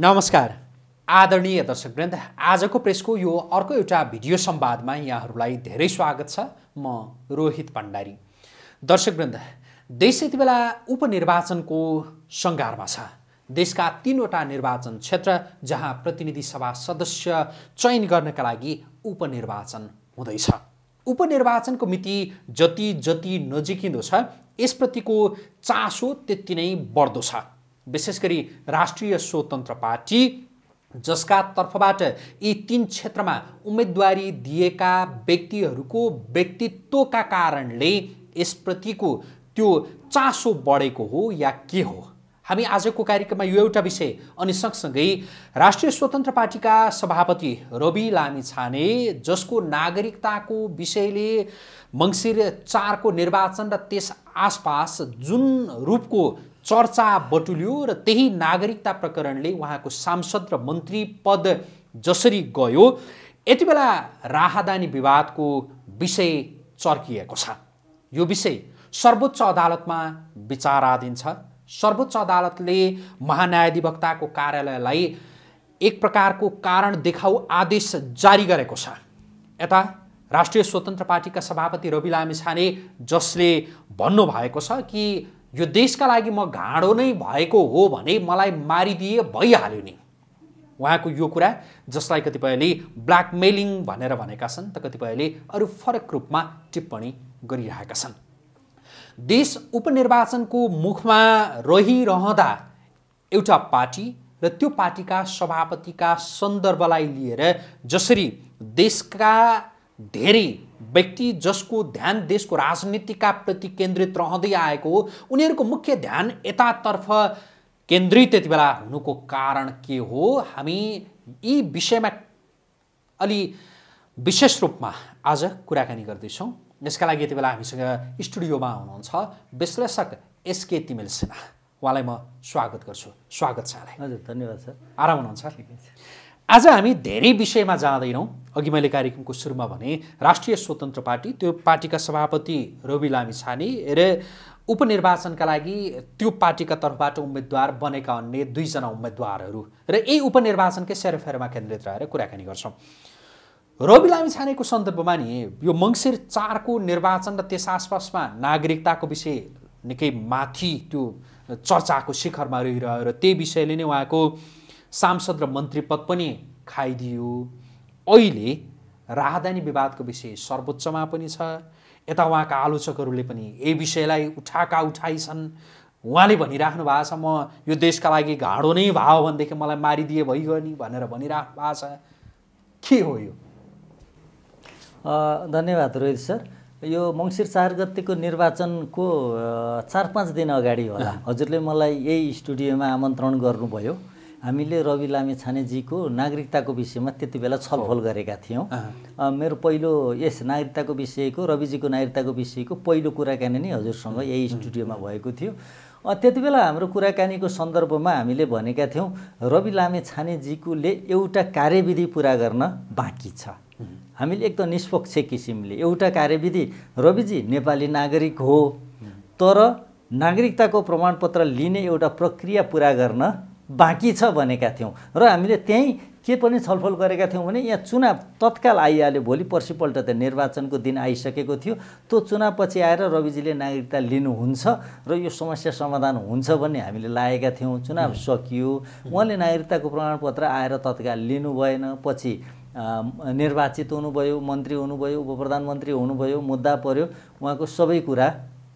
नमस्कार आदरणीय दर्शकवृन्द आजको प्रेसको यो अर्को एउटा भिडियो संवादमा यहाँहरूलाई धेरै स्वागत छ म रोहित भण्डारी दर्शकवृन्द देश यति बेला उपनिर्वाचनको सङ्घारमा छ देशका तिनवटा निर्वाचन क्षेत्र जहाँ प्रतिनिधि सभा सदस्य चयन गर्नका लागि उपनिर्वाचन हुँदैछ उपनिर्वाचनको मिति जति जति नजिकिँदो छ यसप्रतिको चासो त्यति नै बढ्दो छ विशेष गरी राष्ट्रिय स्वतन्त्र पार्टी जसका तर्फबाट यी तिन क्षेत्रमा उम्मेदवारी दिएका व्यक्तिहरूको व्यक्तित्वका कारणले यसप्रतिको त्यो चासो बढेको हो या के हो हामी आजको कार्यक्रममा यो एउटा विषय अनि सँगसँगै राष्ट्रिय स्वतन्त्र पार्टीका सभापति रवि लामी छाने जसको नागरिकताको विषयले मङ्सिर चारको निर्वाचन र त्यस आसपास जुन रूपको चर्चा बटुल्यो र त्यही नागरिकता प्रकरणले उहाँको सांसद र मन्त्री पद जसरी गयो यति बेला राहदानी विवादको विषय चर्किएको छ यो विषय सर्वोच्च अदालतमा विचाराधीन छ सर्वोच्च अदालतले महान्यायाधिवक्ताको कार्यालयलाई एक प्रकारको कारण देखाउ आदेश जारी गरेको छ यता राष्ट्रिय स्वतन्त्र पार्टीका सभापति रवि लामिछाने जसले भन्नुभएको छ कि यो देशका लागि म घाँडो नै भएको हो भने मलाई मारिदिए भइहाल्यो नि उहाँको यो कुरा जसलाई कतिपयले ब्ल्याकमेलिङ भनेर भनेका छन् त कतिपयले अरू फरक रूपमा टिप्पणी गरिरहेका छन् देश उपनिर्वाचनको मुखमा रहिरहँदा एउटा पार्टी र त्यो पार्टीका सभापतिका सन्दर्भलाई लिएर जसरी देशका धेरै व्यक्ति जसको ध्यान देशको राजनीतिका प्रति केन्द्रित रहँदै आएको हो उनीहरूको मुख्य ध्यान यतातर्फ केन्द्रित त्यति बेला हुनुको कारण के हो हामी यी विषयमा अलि विशेष रूपमा आज कुराकानी गर्दैछौँ यसका लागि यति बेला हामीसँग स्टुडियोमा हुनुहुन्छ विश्लेषक एसके तिमेल सिन्हा उहाँलाई म स्वागत गर्छु स्वागत छ हजुर धन्यवाद सर आराम हुनुहुन्छ आज हामी धेरै विषयमा जाँदैनौँ अघि मैले कार्यक्रमको सुरुमा भने राष्ट्रिय स्वतन्त्र पार्टी त्यो पार्टीका सभापति रवि लामी छाने र उपनिर्वाचनका लागि त्यो पार्टीका तर्फबाट उम्मेद्वार बनेका अन्य दुईजना उम्मेद्वारहरू र यही उपनिर्वाचनकै सेरोफेरोमा केन्द्रित रहेर कुराकानी गर्छौँ रवि लामी छानेको सन्दर्भमा नि यो मङ्सिर चारको निर्वाचन र त्यस आसपासमा नागरिकताको विषय निकै माथि त्यो चर्चाको शिखरमा रहिरह्यो र त्यही विषयले नै उहाँको सांसद र मन्त्री पद पनि खाइदियो अहिले राहदानी विवादको विषय सर्वोच्चमा पनि छ यता उहाँका आलोचकहरूले पनि यही विषयलाई उठाका उठाइ छन् उहाँले भनिराख्नु भएको छ म यो देशका लागि घाँडो नै भयो भनेदेखि मलाई मारिदिए भइगयो नि भनेर भनिराख्नु भएको छ के हो यो धन्यवाद रोहित सर यो मङ्सिर चार गतेको निर्वाचनको चार पाँच दिन अगाडि होला हजुरले मलाई यही स्टुडियोमा आमन्त्रण गर्नुभयो हामीले रवि लामे छानेजीको नागरिकताको विषयमा त्यति बेला छलफल गरेका थियौँ मेरो पहिलो यस नागरिकताको विषयको रविजीको नागरिकताको विषयको पहिलो कुराकानी नै हजुरसँग यही स्टुडियोमा भएको थियो त्यति बेला हाम्रो कुराकानीको सन्दर्भमा हामीले भनेका थियौँ रवि लामे छानेजीकोले एउटा कार्यविधि पुरा गर्न बाँकी छ हामीले एकदम निष्पक्ष किसिमले एउटा कार्यविधि रविजी नेपाली नागरिक हो तर नागरिकताको प्रमाणपत्र लिने एउटा प्रक्रिया पुरा गर्न बाँकी छ भनेका थियौँ र हामीले त्यहीँ के पनि छलफल गरेका थियौँ भने यहाँ चुनाव तत्काल आइहाल्यो भोलि पर्सिपल्ट त निर्वाचनको दिन आइसकेको थियो त्यो चुनावपछि आएर रविजीले नागरिकता लिनुहुन्छ र यो समस्या समाधान हुन्छ भन्ने हामीले लागेका थियौँ चुनाव सकियो उहाँले नागरिकताको प्रमाणपत्र आएर तत्काल लिनु भएन पछि निर्वाचित हुनुभयो मन्त्री हुनुभयो उप प्रधानमन्त्री हुनुभयो मुद्दा पऱ्यो उहाँको सबै कुरा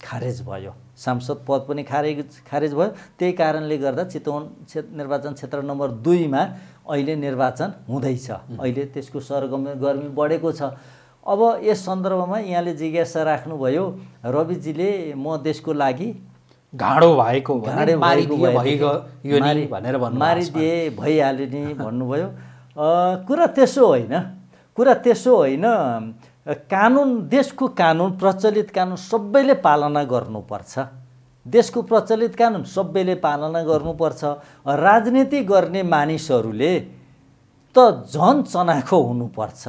खारेज भयो सांसद पद पनि खारेज खारेज भयो त्यही कारणले गर्दा चितवन क्षे निर्वाचन क्षेत्र नम्बर दुईमा अहिले निर्वाचन हुँदैछ अहिले त्यसको सरगम गर्मी बढेको छ अब यस सन्दर्भमा यहाँले जिज्ञासा राख्नुभयो रविजीले म देशको लागि घाँडो भएको मारिदिए भइहाल्यो नि भन्नुभयो कुरा त्यसो होइन कुरा त्यसो होइन कानुन देशको कानुन प्रचलित कानुन सबैले पालना गर्नुपर्छ देशको प्रचलित कानुन सबैले पालना गर्नुपर्छ राजनीति गर्ने मानिसहरूले त झन चनाखो हुनुपर्छ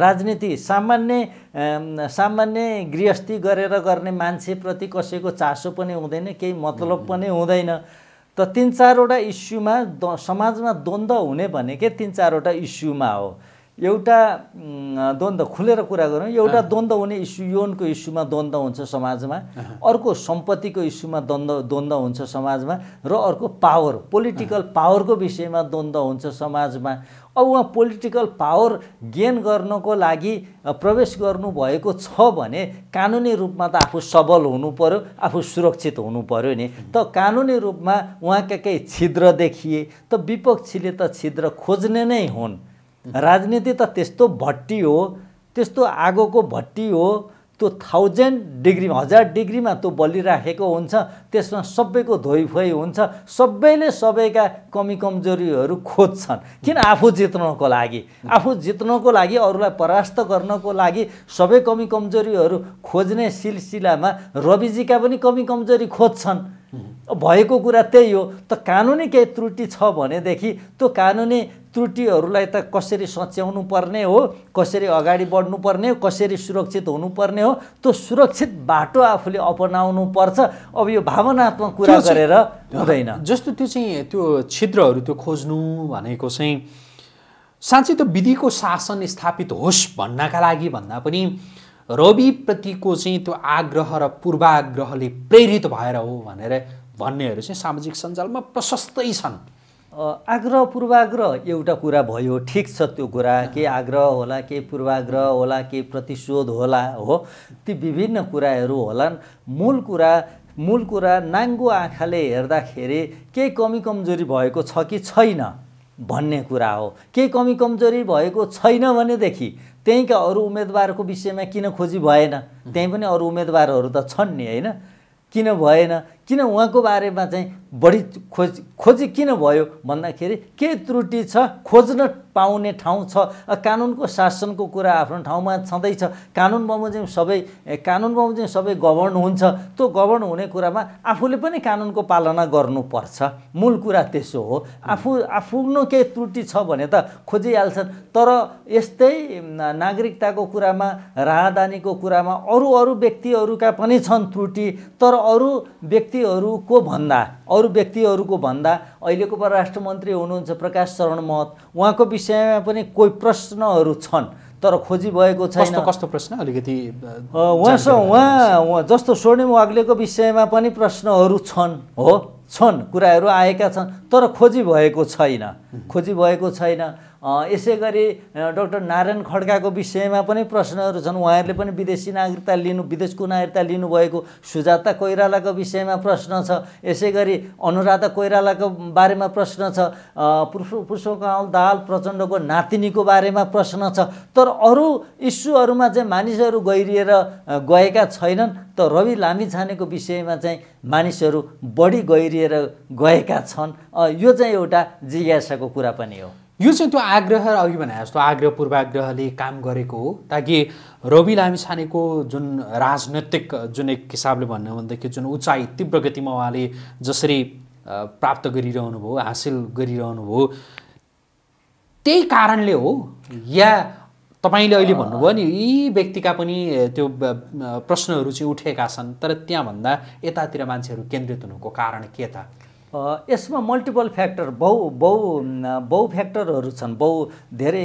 राजनीति सामान्य सामान्य गृहस्थी गरेर गर्ने मान्छेप्रति कसैको चासो पनि हुँदैन केही मतलब पनि हुँदैन त तिन चारवटा इस्युमा द समाजमा द्वन्द्व हुने भनेकै तिन चारवटा इस्युमा हो एउटा द्वन्द्व खुलेर कुरा गरौँ एउटा द्वन्द्व हुने इस्यु यौनको इस्युमा द्वन्द्व हुन्छ समाजमा अर्को सम्पत्तिको इस्युमा द्वन्द्व द्वन्द्व हुन्छ समाजमा र अर्को पावर पोलिटिकल पावरको विषयमा द्वन्द्व हुन्छ समाजमा अब उहाँ पोलिटिकल पावर गेन गर्नको लागि प्रवेश गर्नुभएको छ भने कानुनी रूपमा त आफू सबल हुनु पऱ्यो आफू सुरक्षित हुनु पऱ्यो नि त कानुनी रूपमा उहाँका केही छिद्र देखिए त विपक्षीले त छिद्र खोज्ने नै हुन् राजनीति त त्यस्तो भट्टी हो त्यस्तो आगोको भट्टी हो त्यो थाउजन्ड डिग्रीमा हजार डिग्रीमा त्यो बलिराखेको हुन्छ त्यसमा सबैको धोइफोइ हुन्छ सबैले सबैका कमी कमजोरीहरू खोज्छन् किन आफू जित्नको लागि आफू जित्नको लागि अरूलाई परास्त गर्नको लागि सबै कमी कमजोरीहरू खोज्ने सिलसिलामा रविजीका पनि कमी कमजोरी खोज्छन् भएको कुरा त्यही हो त कानुनी केही त्रुटि छ भनेदेखि त्यो कानुनी त्रुटिहरूलाई त कसरी सच्याउनु पर्ने हो कसरी अगाडि बढ्नुपर्ने हो कसरी सुरक्षित हुनुपर्ने हो त्यो सुरक्षित बाटो आफूले अपनाउनु पर्छ अब यो भावनात्मक कुरा गरेर हुँदैन जस्तो त्यो चाहिँ त्यो छिद्रहरू त्यो खोज्नु भनेको चाहिँ साँच्चै त्यो विधिको शासन स्थापित होस् भन्नका लागि भन्दा पनि रविप्रतिको चाहिँ त्यो आग्रह र पूर्वाग्रहले प्रेरित भएर हो भनेर भन्नेहरू चाहिँ सामाजिक सञ्जालमा प्रशस्तै छन् आग्रह पूर्वाग्रह एउटा कुरा भयो ठिक छ त्यो कुरा के आग्रह होला के पूर्वाग्रह होला के प्रतिशोध होला हो ती विभिन्न कुराहरू होलान् मूल कुरा मूल कुरा नाङ्गो आँखाले हेर्दाखेरि केही कमी कमजोरी भएको छ कि छैन भन्ने कुरा हो केही कमी कमजोरी भएको छैन भनेदेखि त्यहीँका अरू उम्मेदवारको विषयमा किन खोजी भएन त्यहीँ पनि अरू उम्मेदवारहरू त छन् नि होइन किन भएन किन उहाँको बारेमा चाहिँ बढी खोज खोजी किन भयो भन्दाखेरि के त्रुटि छ खोज्न पाउने ठाउँ छ कानुनको शासनको कुरा आफ्नो ठाउँमा छँदैछ कानुन बमोजिम सबै कानुन बमोजिम सबै गभर्न हुन्छ त्यो गभर्न हुने कुरामा आफूले पनि कानुनको पालना गर्नुपर्छ मूल कुरा त्यसो हो आफू आफ्नो केही त्रुटि छ भने त खोजिहाल्छन् तर यस्तै नागरिकताको कुरामा राहदानीको कुरामा अरू अरू व्यक्तिहरूका पनि छन् त्रुटि तर अरू व्यक्ति व्यक्तिहरूको भन्दा अरू व्यक्तिहरूको भन्दा अहिलेको परराष्ट्र मन्त्री हुनुहुन्छ प्रकाश शरण महत उहाँको विषयमा पनि कोही प्रश्नहरू छन् तर खोजी भएको छैन कस्तो प्रश्न अलिकति उहाँसँग उहाँ जस्तो स्वर्णिम वाग्लेको विषयमा पनि प्रश्नहरू छन् हो छन् कुराहरू आएका छन् तर खोजी भएको छैन खोजी भएको छैन यसै गरी डक्टर नारायण खड्काको विषयमा पनि प्रश्नहरू छन् उहाँहरूले पनि विदेशी नागरिकता लिनु विदेशको नागरिकता लिनुभएको सुजाता कोइरालाको विषयमा प्रश्न छ यसै गरी अनुराधा कोइरालाको बारेमा प्रश्न छ पुष्पकमल दाल प्रचण्डको नातिनीको बारेमा प्रश्न छ तर अरू इस्युहरूमा चाहिँ मानिसहरू गहिरिएर गएका छैनन् त रवि लामी छानेको विषयमा चाहिँ मानिसहरू बढी गहिरिएर गएका छन् यो चाहिँ एउटा जिज्ञासाको कुरा पनि हो यो चाहिँ त्यो आग्रह र अघि भने जस्तो आग्रह पूर्वाग्रहले काम गरेको हो ताकि रवि लामिछानेको जुन राजनैतिक जुन एक हिसाबले भन्नु भनेदेखि जुन उचाइ तीव्र गतिमा उहाँले जसरी प्राप्त गरिरहनु भयो हासिल गरिरहनु भयो त्यही कारणले हो या तपाईँले अहिले भन्नुभयो नि यी व्यक्तिका पनि त्यो प्रश्नहरू चाहिँ उठेका छन् तर त्यहाँभन्दा यतातिर मान्छेहरू केन्द्रित हुनुको कारण के त यसमा मल्टिपल फ्याक्टर बहु बहु बहु फ्याक्टरहरू छन् बहु धेरै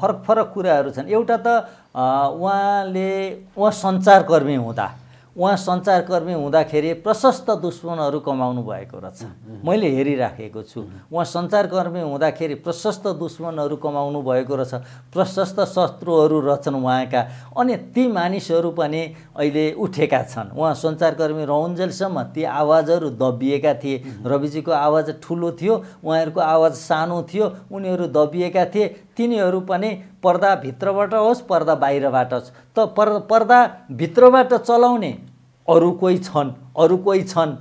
फरक फरक कुराहरू छन् एउटा त उहाँले उहाँ सञ्चारकर्मी हुँदा उहाँ सञ्चारकर्मी हुँदाखेरि प्रशस्त दुश्मनहरू कमाउनु भएको रहेछ मैले हेरिराखेको छु उहाँ सञ्चारकर्मी हुँदाखेरि प्रशस्त दुश्मनहरू कमाउनु भएको रहेछ प्रशस्त शत्रुहरू रहेछन् उहाँका अनि ती मानिसहरू पनि अहिले उठेका छन् उहाँ सञ्चारकर्मी रहन्जेलसम्म ती आवाजहरू दबिएका थिए रविजीको आवाज ठुलो थियो उहाँहरूको आवाज सानो थियो उनीहरू दबिएका थिए तिनीहरू पनि पर्दा भित्रबाट होस् पर्दा बाहिरबाट होस् त भित्रबाट चलाउने अरू कोही छन् अरू कोही छन्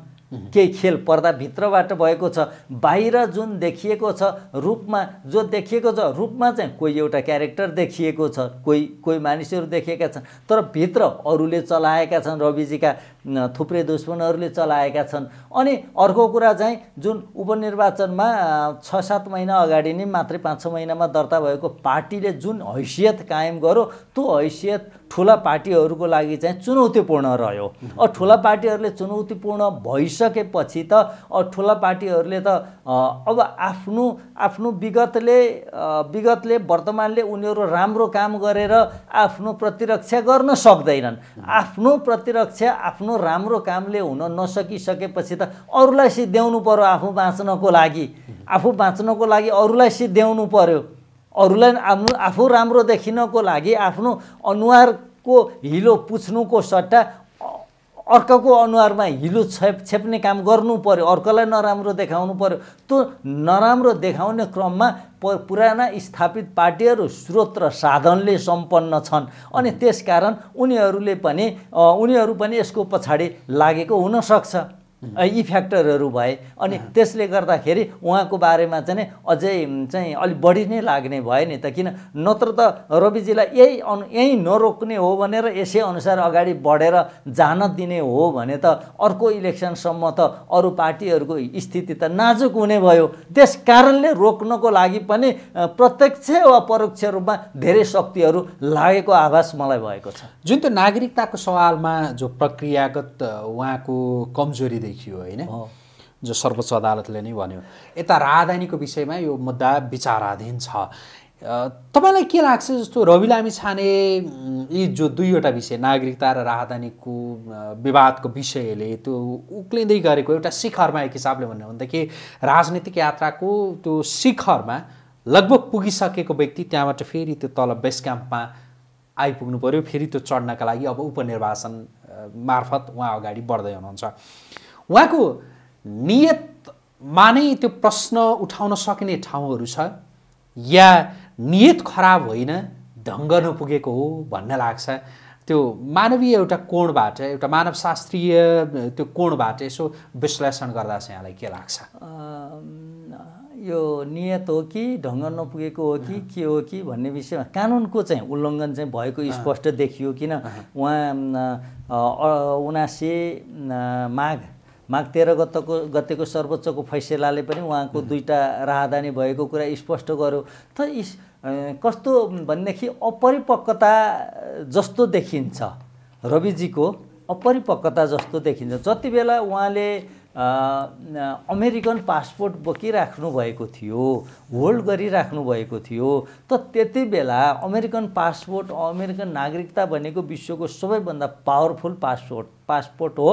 केही खेल पर्दा भित्रबाट भएको छ बाहिर जुन देखिएको छ रूपमा जो देखिएको छ रूपमा चाहिँ कोही एउटा क्यारेक्टर देखिएको छ कोही कोही मानिसहरू देखिएका छन् तर भित्र अरूले चलाएका छन् रविजीका थुप्रै दुश्मनहरूले चलाएका छन् अनि अर्को कुरा चाहिँ जुन उपनिर्वाचनमा छ सात महिना अगाडि नै मात्रै पाँच छ महिनामा दर्ता भएको पार्टीले जुन हैसियत कायम गर्यो त्यो हैसियत ठुला पार्टीहरूको लागि चाहिँ चुनौतीपूर्ण रह्यो अब ठुला पार्टीहरूले चुनौतीपूर्ण भइसकेपछि त अब ठुला पार्टीहरूले त अब आफ्नो आफ्नो विगतले विगतले वर्तमानले उनीहरू राम्रो काम गरेर आफ्नो प्रतिरक्षा गर्न सक्दैनन् आफ्नो प्रतिरक्षा आफ्नो राम्रो कामले हुन नसकिसकेपछि त अरूलाई सिद्ध्याउनु पर्यो आफू बाँच्नको लागि आफू बाँच्नको लागि अरूलाई सिद्ध्याउनु पऱ्यो अरूलाई आफ्नो आफू राम्रो देखिनको लागि आफ्नो अनुहारको हिलो पुछ्नुको सट्टा अर्काको अनुहारमा हिलो छेप छेप्ने काम गर्नु पऱ्यो अर्कोलाई नराम्रो देखाउनु पऱ्यो त्यो नराम्रो देखाउने क्रममा प पुराना स्थापित पार्टीहरू स्रोत र साधनले सम्पन्न छन् अनि त्यसकारण उनीहरूले पनि उनीहरू पनि यसको पछाडि लागेको हुनसक्छ इफेक्टरहरू भए अनि त्यसले गर्दाखेरि उहाँको बारेमा चाहिँ अझै चाहिँ अलिक बढी नै लाग्ने भयो नि त किन नत्र त रविजीलाई यही अनु यहीँ नरोक्ने हो भनेर यसै अनुसार अगाडि बढेर जान दिने हो भने त अर्को इलेक्सनसम्म त अरू पार्टीहरूको स्थिति त नाजुक हुने भयो त्यस कारणले रोक्नको लागि पनि प्रत्यक्ष वा परोक्ष रूपमा धेरै शक्तिहरू लागेको आभास मलाई भएको छ जुन त्यो नागरिकताको सवालमा जो प्रक्रियागत उहाँको कमजोरी थियो होइन जो सर्वोच्च अदालतले नै भन्यो यता राजधानीको विषयमा यो मुद्दा विचाराधीन छ तपाईँलाई के लाग्छ जस्तो रवि लामी छाने यी जो दुईवटा विषय नागरिकता र राहदानीको विवादको विषयले त्यो उक्लिँदै गरेको एउटा शिखरमा एक हिसाबले भन्यो भनेदेखि राजनीतिक यात्राको त्यो शिखरमा लगभग पुगिसकेको व्यक्ति त्यहाँबाट फेरि त्यो तल बेस क्याम्पमा आइपुग्नु पऱ्यो फेरि त्यो चढ्नका लागि अब उपनिर्वाचन मार्फत उहाँ अगाडि बढ्दै हुनुहुन्छ उहाँको नियतमा नै त्यो प्रश्न उठाउन सकिने ठाउँहरू छ या नियत खराब होइन ढङ्ग नपुगेको हो भन्न लाग्छ त्यो मानवीय एउटा कोणबाट एउटा मानवशास्त्रीय त्यो कोणबाट यसो विश्लेषण गर्दा चाहिँ यहाँलाई के लाग्छ यो नियत हो कि ढङ्ग नपुगेको हो कि के हो कि भन्ने विषयमा कानुनको चाहिँ उल्लङ्घन चाहिँ भएको स्पष्ट देखियो किन उहाँ उनासे माघ माघ तेह्र गतको गतेको सर्वोच्चको फैसलाले पनि उहाँको दुईवटा राहदानी भएको कुरा स्पष्ट गर्यो त इस कस्तो भनेदेखि अपरिपक्वता जस्तो देखिन्छ रविजीको अपरिपक्वता जस्तो देखिन्छ जति बेला उहाँले अमेरिकन पासपोर्ट बोकिराख्नु भएको थियो होल्ड गरिराख्नु भएको थियो त त्यति बेला अमेरिकन पासपोर्ट अमेरिकन नागरिकता भनेको विश्वको सबैभन्दा पावरफुल पासपोर्ट पासपोर्ट हो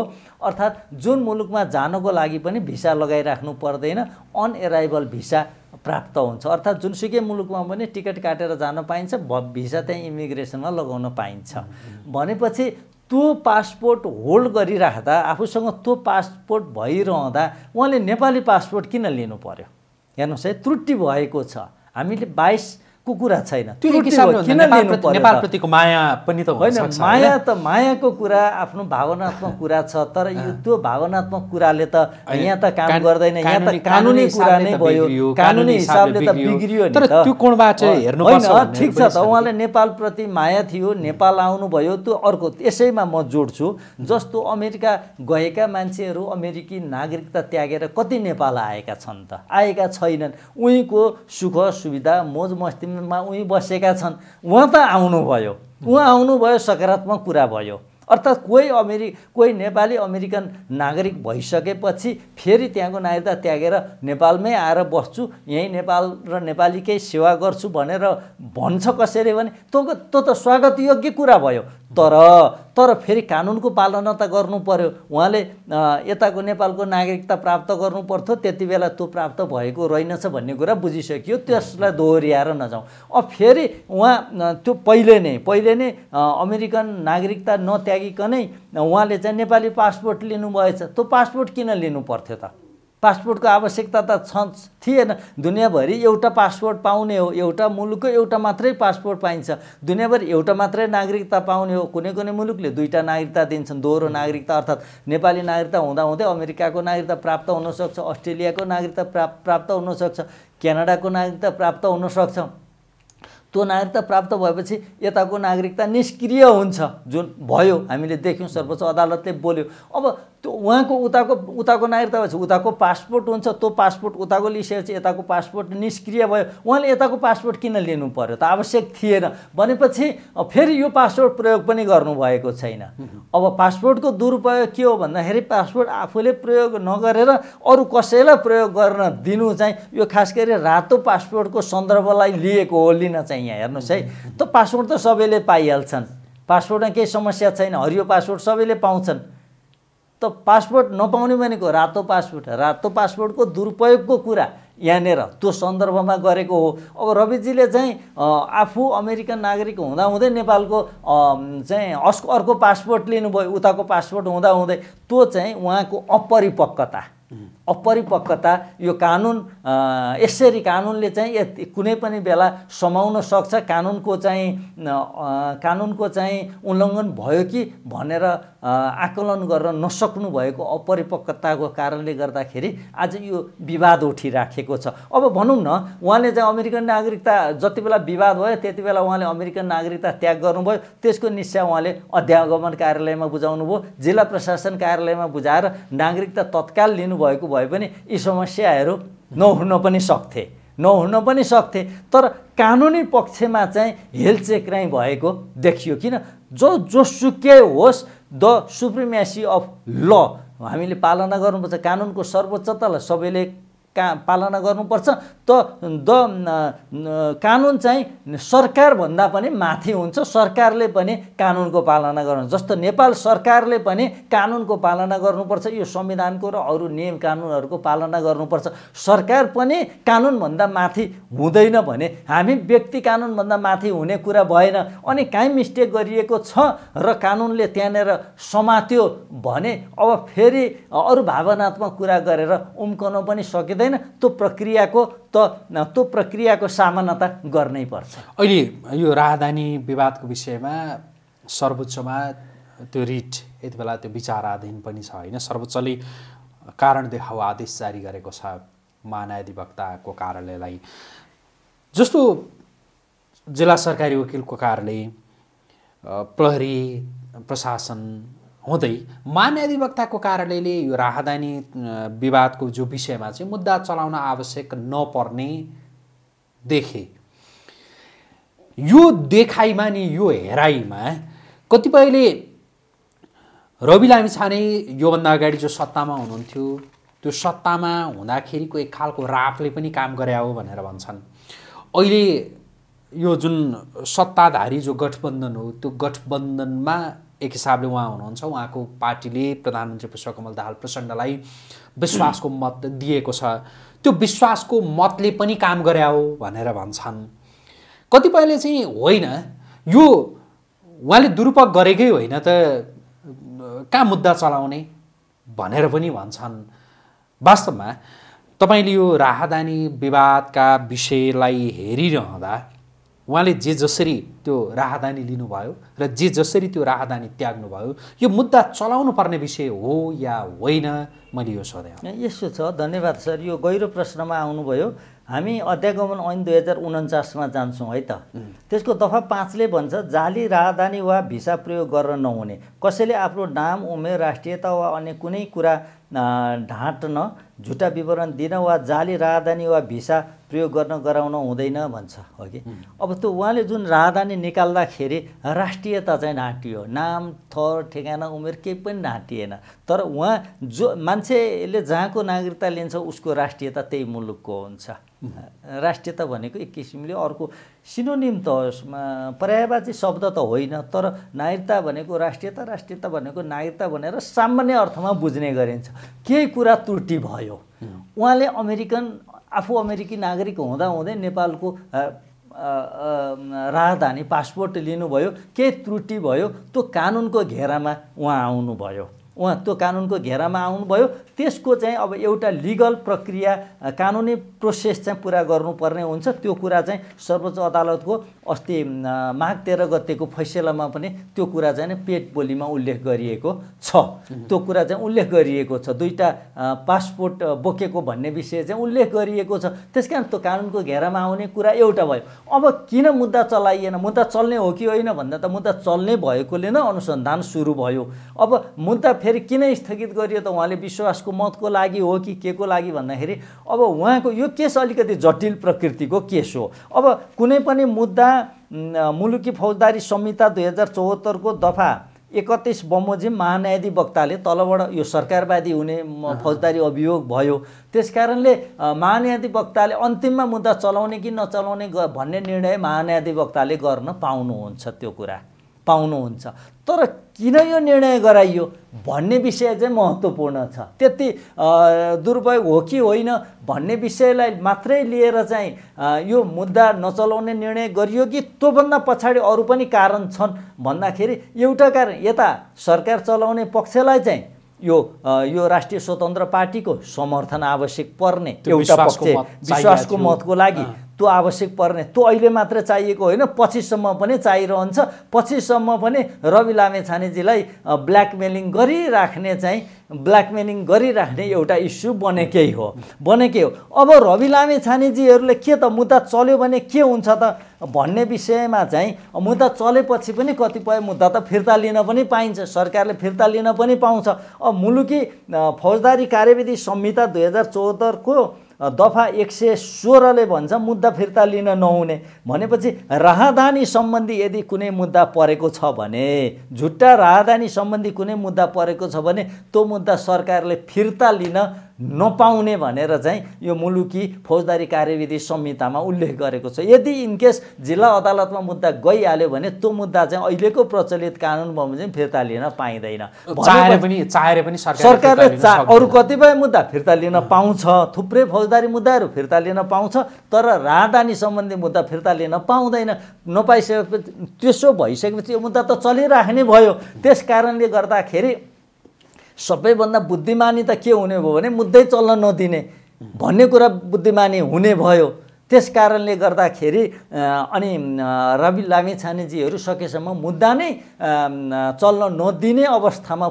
अर्थात् जुन मुलुकमा जानको लागि पनि भिसा लगाइराख्नु पर्दैन अनएराइभल भिसा प्राप्त हुन्छ अर्थात् जुनसुकै मुलुकमा पनि टिकट काटेर जान पाइन्छ भिसा त्यहीँ इमिग्रेसनमा लगाउन पाइन्छ भनेपछि त्यो पासपोर्ट होल्ड गरिराख्दा आफूसँग त्यो पासपोर्ट भइरहँदा उहाँले नेपाली पासपोर्ट किन लिनु पर्यो हेर्नुहोस् है त्रुटि भएको छ हामीले बाइस को कुरा छैन किन नेपालप्रतिको माया पनि त होइन माया त मायाको कुरा आफ्नो भावनात्मक कुरा छ तर यो त्यो भावनात्मक कुराले त यहाँ त काम गर्दैन यहाँ त कानुनी कुरा नै भयो कानुनी हिसाबले त बिग्रियो हेर्नु होइन ठिक छ त उहाँलाई नेपालप्रति माया थियो नेपाल आउनुभयो त्यो अर्को यसैमा म जोड्छु जस्तो अमेरिका गएका मान्छेहरू अमेरिकी नागरिकता त्यागेर कति नेपाल आएका छन् त आएका छैनन् उहीँको सुख सुविधा मोज मस्ती मा उहीँ बसेका छन् उहाँ त आउनुभयो उहाँ आउनुभयो सकारात्मक कुरा भयो अर्थात् कोही अमेरि कोही नेपाली अमेरिकन नागरिक भइसकेपछि फेरि त्यहाँको नागरिकता त्यागेर नेपालमै आएर बस्छु यहीँ नेपाल र नेपालीकै सेवा गर्छु भनेर भन्छ कसैले भने त्यो त स्वागतयोग्य कुरा भयो तर तर फेरि कानुनको पालना त गर्नु पर्यो उहाँले यताको नेपालको नागरिकता प्राप्त गर्नुपर्थ्यो त्यति बेला त्यो प्राप्त भएको रहेनछ भन्ने कुरा बुझिसकियो त्यसलाई दोहोऱ्याएर नजाउँ अब फेरि उहाँ त्यो पहिले नै पहिले नै अमेरिकन नागरिकता नत्यागिकनै उहाँले चाहिँ नेपाली पासपोर्ट लिनुभएछ त्यो पासपोर्ट किन लिनु पर्थ्यो त पासपोर्टको आवश्यकता त छ थिएन दुनियाँभरि एउटा पासपोर्ट पाउने हो एउटा मुलुकको एउटा मात्रै पासपोर्ट पाइन्छ दुनियाँभरि एउटा मात्रै नागरिकता पाउने हो कुनै कुनै मुलुकले दुईवटा नागरिकता दिन्छन् दोहोरो नागरिकता अर्थात् नेपाली नागरिकता हुँदाहुँदै अमेरिकाको नागरिकता प्राप्त हुनसक्छ अस्ट्रेलियाको नागरिकता प्राप्त हुनसक्छ क्यानाडाको नागरिकता प्राप्त हुनसक्छ त्यो नागरिकता प्राप्त भएपछि यताको नागरिकता निष्क्रिय हुन्छ जुन भयो हामीले देख्यौँ सर्वोच्च अदालतले बोल्यो अब त्यो उहाँको उताको उताको नागरिकता भएपछि उताको पासपोर्ट हुन्छ त्यो पासपोर्ट उताको लिइसकेपछि यताको पासपोर्ट निष्क्रिय भयो उहाँले यताको पासपोर्ट किन लिनु पर्यो त आवश्यक थिएन भनेपछि फेरि यो पासपोर्ट प्रयोग पनि गर्नुभएको छैन अब पासपोर्टको दुरुपयोग के हो भन्दाखेरि पासपोर्ट आफूले प्रयोग नगरेर अरू कसैलाई प्रयोग गर्न दिनु चाहिँ यो खास गरी रातो पासपोर्टको सन्दर्भलाई लिएको हो लिन चाहिँ यहाँ हेर्नुहोस् है त पासवर्ड त सबैले पाइहाल्छन् पासपोर्टमा केही समस्या छैन हरियो पासपोर्ट सबैले पाउँछन् त पासपोर्ट नपाउने भनेको रातो पासपोर्ट रातो पासपोर्टको दुरुपयोगको कुरा यहाँनिर त्यो सन्दर्भमा गरेको हो अब रविजीले चाहिँ आफू अमेरिकन नागरिक हुँदाहुँदै नेपालको चाहिँ अस् अर्को पासपोर्ट लिनुभयो उताको पासपोर्ट हुँदाहुँदै त्यो चाहिँ उहाँको अपरिपक्वता अपरिपक्वता यो कानुन यसरी कानुनले चाहिँ कुनै पनि बेला समाउन सक्छ कानुनको चाहिँ कानुनको चाहिँ उल्लङ्घन भयो कि भनेर आकलन गर्न नसक्नु भएको अपरिपक्वताको कारणले गर्दाखेरि आज यो विवाद उठिराखेको छ अब भनौँ न उहाँले चाहिँ अमेरिकन नागरिकता जति बेला विवाद भयो त्यति बेला उहाँले अमेरिकन नागरिकता त्याग गर्नुभयो त्यसको निश्चय उहाँले अध्यागमन कार्यालयमा बुझाउनु भयो जिल्ला प्रशासन कार्यालयमा बुझाएर नागरिकता तत्काल लिनुभएको भयो भए पनि यी समस्याहरू नहुन पनि सक्थे नहुन पनि सक्थे तर कानुनी पक्षमा चाहिँ नै भएको देखियो किन जो जोसुकै होस् द सुप्रिमेसी अफ ल हामीले पालना गर्नुपर्छ कानुनको सर्वोच्चतालाई सबैले का पालना गर्नुपर्छ त द कानुन चाहिँ सरकारभन्दा पनि माथि हुन्छ सरकारले पनि कानुनको पालना गर्नु जस्तो नेपाल सरकारले पनि कानुनको पालना गर्नुपर्छ यो संविधानको र अरू नियम कानुनहरूको पालना गर्नुपर्छ सरकार पनि कानुनभन्दा माथि हुँदैन भने हामी व्यक्ति कानुनभन्दा माथि हुने कुरा भएन अनि काहीँ मिस्टेक गरिएको छ र कानुनले त्यहाँनिर समात्यो भने अब फेरि अरू भावनात्मक कुरा गरेर उम्कन पनि सकिँदैन सक्दैन त्यो प्रक्रियाको त त्यो प्रक्रियाको सामान्यता गर्नै पर्छ अहिले यो राहदानी विवादको विषयमा सर्वोच्चमा त्यो रिट यति बेला त्यो विचाराधीन पनि छ होइन सर्वोच्चले कारण देखाउ आदेश जारी गरेको छ महानाधिवक्ताको कार्यालयलाई जस्तो जिल्ला सरकारी वकिलको कार्यालय प्रहरी प्रशासन हुँदै मान्य अधिवक्ताको कार्यालयले यो राहदानी विवादको जो विषयमा चाहिँ मुद्दा चलाउन आवश्यक नपर्ने देखे यो देखाइमा नि यो हेराइमा कतिपयले रवि लामिछाने योभन्दा अगाडि जो सत्तामा हुनुहुन्थ्यो त्यो सत्तामा हुँदाखेरिको एक खालको रापले पनि काम गरे हो भनेर भन्छन् अहिले यो जुन सत्ताधारी जो गठबन्धन हो त्यो गठबन्धनमा एक हिसाबले उहाँ हुनुहुन्छ उहाँको पार्टीले प्रधानमन्त्री पुष्पकमल दाहाल प्रचण्डलाई विश्वासको मत दिएको छ त्यो विश्वासको मतले पनि काम गरे हो भनेर भन्छन् कतिपयले चाहिँ होइन यो उहाँले दुरुपयोग गरेकै होइन त कहाँ मुद्दा चलाउने भनेर पनि भन्छन् वास्तवमा तपाईँले यो राहदानी विवादका विषयलाई हेरिरहँदा उहाँले जे जसरी त्यो राहदानी लिनुभयो र जे जसरी त्यो राहदानी त्याग्नुभयो यो मुद्दा चलाउनु पर्ने विषय हो या होइन मैले यो सोधेँ यसो छ धन्यवाद सर यो गहिरो प्रश्नमा आउनुभयो हामी अध्यागमन ऐन दुई हजार उन्चासमा जान्छौँ है त त्यसको दफा पाँचले भन्छ जाली राहदानी वा भिसा प्रयोग गर्न नहुने कसैले आफ्नो नाम उमेर राष्ट्रियता वा अन्य कुनै कुरा ढाँट्न झुटा विवरण दिन वा जाली राहदानी वा भिसा प्रयोग गर्न गराउन हुँदैन भन्छ हो कि अब त्यो उहाँले जुन राहदानी पनि निकाल्दाखेरि राष्ट्रियता चाहिँ ढाँटियो नाम थर ठेगाना उमेर केही पनि ढाँटिएन तर उहाँ जो मान्छेले जहाँको नागरिकता लिन्छ उसको राष्ट्रियता त्यही मुलुकको हुन्छ राष्ट्रियता भनेको एक किसिमले अर्को सिनोनिम त पर्यायवाची शब्द त होइन तर नागरिकता भनेको राष्ट्रियता राष्ट्रियता भनेको नागरिकता भनेर सामान्य अर्थमा बुझ्ने गरिन्छ केही कुरा त्रुटि भयो उहाँले अमेरिकन आफू अमेरिकी नागरिक हुँदाहुँदै नेपालको राहदानी पासपोर्ट लिनुभयो केही त्रुटि भयो त्यो कानुनको घेरामा उहाँ आउनुभयो उहाँ त्यो कानुनको घेरामा आउनुभयो त्यसको चाहिँ अब एउटा लिगल प्रक्रिया कानुनी प्रोसेस चाहिँ पुरा गर्नुपर्ने हुन्छ त्यो कुरा चाहिँ सर्वोच्च अदालतको अस्ति माघ तेह्र गतेको फैसलामा पनि त्यो कुरा चाहिँ पेट बोलीमा उल्लेख गरिएको छ त्यो कुरा चाहिँ उल्लेख गरिएको छ दुईवटा पासपोर्ट बोकेको भन्ने विषय चाहिँ उल्लेख गरिएको छ त्यस कारण त्यो कानुनको घेरामा आउने कुरा एउटा भयो अब किन मुद्दा चलाइएन मुद्दा चल्ने हो कि होइन भन्दा त मुद्दा चल्ने भएकोले नै अनुसन्धान सुरु भयो अब मुद्दा फेरि किन स्थगित गरियो त उहाँले विश्वासको मतको लागि हो कि के को लागि भन्दाखेरि अब उहाँको यो केस अलिकति जटिल प्रकृतिको केस हो अब कुनै पनि मुद्दा मुलुकी फौजदारी संहिता दुई हजार चौहत्तरको दफा एकतिस बमोजिम वक्ताले तलबाट यो सरकारवादी हुने फौजदारी अभियोग भयो त्यस त्यसकारणले वक्ताले अन्तिममा मुद्दा चलाउने कि नचलाउने भन्ने निर्णय वक्ताले गर्न पाउनुहुन्छ त्यो कुरा पाउनुहुन्छ तर किन यो निर्णय गराइयो भन्ने विषय चाहिँ महत्त्वपूर्ण छ त्यति दुरुपयोग हो कि होइन भन्ने विषयलाई मात्रै लिएर चाहिँ यो मुद्दा नचलाउने निर्णय गरियो कि त्योभन्दा पछाडि अरू पनि कारण छन् भन्दाखेरि एउटा कारण यता सरकार चलाउने पक्षलाई चाहिँ यो यो राष्ट्रिय स्वतन्त्र पार्टीको समर्थन आवश्यक पर्ने एउटा पक्ष विश्वासको मतको लागि त्यो आवश्यक पर्ने त्यो अहिले मात्र चाहिएको होइन पछिसम्म पनि चाहिरहन्छ पछिसम्म पनि रवि लामे छानेजीलाई ब्ल्याकमेलिङ गरिराख्ने चाहिँ ब्ल्याकमेलिङ गरिराख्ने एउटा इस्यु बनेकै हो बनेकै हो अब रवि लामे छानेजीहरूले के त मुद्दा चल्यो भने के हुन्छ त भन्ने विषयमा चाहिँ मुद्दा चलेपछि पनि कतिपय मुद्दा त फिर्ता लिन पनि पाइन्छ सरकारले फिर्ता लिन पनि पाउँछ अब मुलुकी फौजदारी कार्यविधि संहिता दुई हजार चौहत्तरको दफा एक सय सोह्रले भन्छ मुद्दा फिर्ता लिन नहुने भनेपछि राहदानी सम्बन्धी यदि कुनै मुद्दा परेको छ भने झुट्टा राहदानी सम्बन्धी कुनै मुद्दा परेको छ भने त्यो मुद्दा सरकारले फिर्ता लिन नपाउने भनेर चाहिँ यो मुलुकी फौजदारी कार्यविधि संहितामा उल्लेख गरेको छ यदि इनकेस जिल्ला अदालतमा मुद्दा गइहाल्यो भने त्यो मुद्दा चाहिँ अहिलेको प्रचलित कानुन बमोजिम फिर्ता लिन पाइँदैन पनि चाहेर पनि सरकारले चा अरू कतिपय मुद्दा फिर्ता लिन पाउँछ थुप्रै फौजदारी मुद्दाहरू फिर्ता लिन पाउँछ तर राहदानी सम्बन्धी मुद्दा फिर्ता लिन पाउँदैन नपाइसकेपछि त्यसो भइसकेपछि यो मुद्दा त चलिराख्ने भयो त्यस कारणले गर्दाखेरि सबैभन्दा बुद्धिमानी त के हुने भयो भने मुद्दै चल्न नदिने भन्ने कुरा बुद्धिमानी हुने भयो त्यस कारणले गर्दाखेरि अनि रवि लामिछानेजीहरू सकेसम्म मुद्दा नै चल्न नदिने अवस्थामा